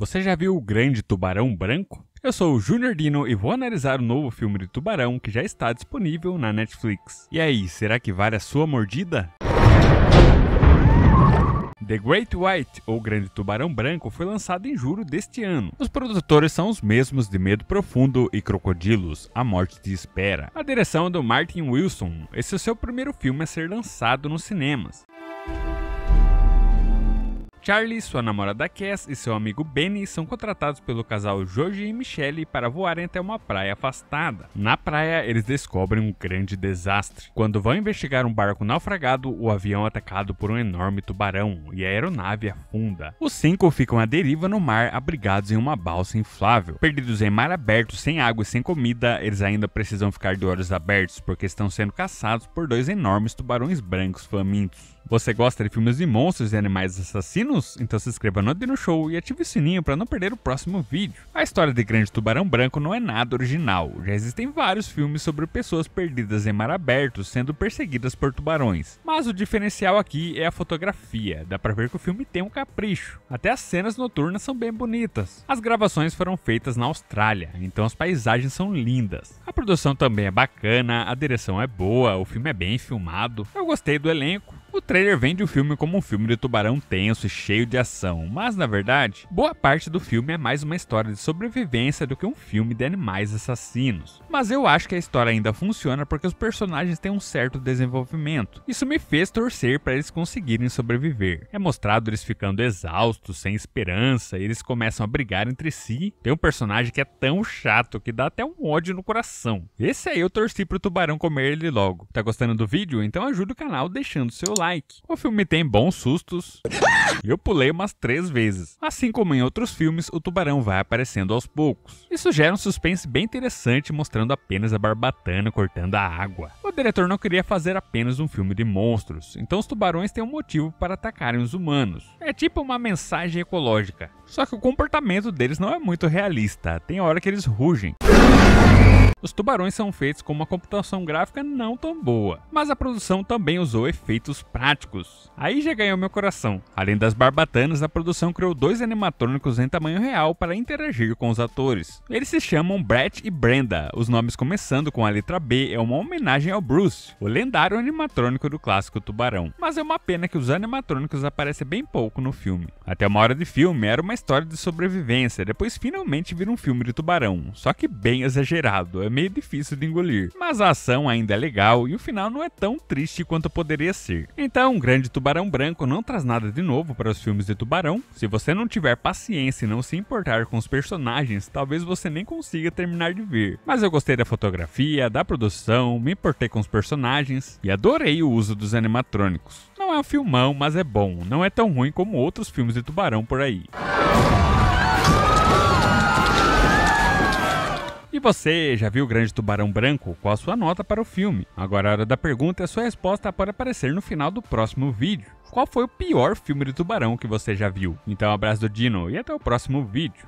Você já viu o grande tubarão branco? Eu sou o Junior Dino e vou analisar o novo filme de tubarão que já está disponível na Netflix. E aí, será que vale a sua mordida? The Great White, ou Grande Tubarão Branco, foi lançado em julho deste ano. Os produtores são os mesmos de Medo Profundo e Crocodilos, A Morte Te Espera. A direção é do Martin Wilson. Esse é o seu primeiro filme a ser lançado nos cinemas. Charlie, sua namorada Cass e seu amigo Benny são contratados pelo casal George e Michelle para voarem até uma praia afastada. Na praia, eles descobrem um grande desastre. Quando vão investigar um barco naufragado, o avião é atacado por um enorme tubarão e a aeronave afunda. Os cinco ficam à deriva no mar, abrigados em uma balsa inflável. Perdidos em mar aberto, sem água e sem comida, eles ainda precisam ficar de olhos abertos porque estão sendo caçados por dois enormes tubarões brancos famintos. Você gosta de filmes de monstros e animais assassinos? Então se inscreva no Dino Show e ative o sininho para não perder o próximo vídeo. A história de Grande Tubarão Branco não é nada original. Já existem vários filmes sobre pessoas perdidas em mar aberto sendo perseguidas por tubarões. Mas o diferencial aqui é a fotografia. Dá para ver que o filme tem um capricho. Até as cenas noturnas são bem bonitas. As gravações foram feitas na Austrália, então as paisagens são lindas. A produção também é bacana, a direção é boa, o filme é bem filmado. Eu gostei do elenco. O trailer vende o filme como um filme de tubarão tenso e cheio de ação, mas na verdade, boa parte do filme é mais uma história de sobrevivência do que um filme de animais assassinos. Mas eu acho que a história ainda funciona porque os personagens têm um certo desenvolvimento. Isso me fez torcer para eles conseguirem sobreviver. É mostrado eles ficando exaustos, sem esperança, e eles começam a brigar entre si. Tem um personagem que é tão chato que dá até um ódio no coração. Esse aí eu torci pro tubarão comer ele logo. Tá gostando do vídeo? Então ajuda o canal deixando seu like. O filme tem bons sustos e eu pulei umas três vezes. Assim como em outros filmes, o tubarão vai aparecendo aos poucos. Isso gera um suspense bem interessante, mostrando apenas a barbatana cortando a água. O diretor não queria fazer apenas um filme de monstros, então os tubarões têm um motivo para atacarem os humanos. É tipo uma mensagem ecológica. Só que o comportamento deles não é muito realista, tem hora que eles rugem. Os tubarões são feitos com uma computação gráfica não tão boa, mas a produção também usou efeitos práticos. Aí já ganhou meu coração. Além das barbatanas, a produção criou dois animatrônicos em tamanho real para interagir com os atores. Eles se chamam Brett e Brenda, os nomes começando com a letra B é uma homenagem ao Bruce, o lendário animatrônico do clássico Tubarão. Mas é uma pena que os animatrônicos aparecem bem pouco no filme. Até uma hora de filme era uma história de sobrevivência, depois finalmente vira um filme de tubarão, só que bem exagerado é meio difícil de engolir, mas a ação ainda é legal e o final não é tão triste quanto poderia ser. Então, um Grande Tubarão Branco não traz nada de novo para os filmes de tubarão. Se você não tiver paciência e não se importar com os personagens, talvez você nem consiga terminar de ver. Mas eu gostei da fotografia, da produção, me importei com os personagens e adorei o uso dos animatrônicos. Não é um filmão, mas é bom. Não é tão ruim como outros filmes de tubarão por aí. E você já viu o Grande Tubarão Branco? Qual a sua nota para o filme? Agora a hora da pergunta e a sua resposta pode aparecer no final do próximo vídeo. Qual foi o pior filme de tubarão que você já viu? Então um abraço do Dino e até o próximo vídeo.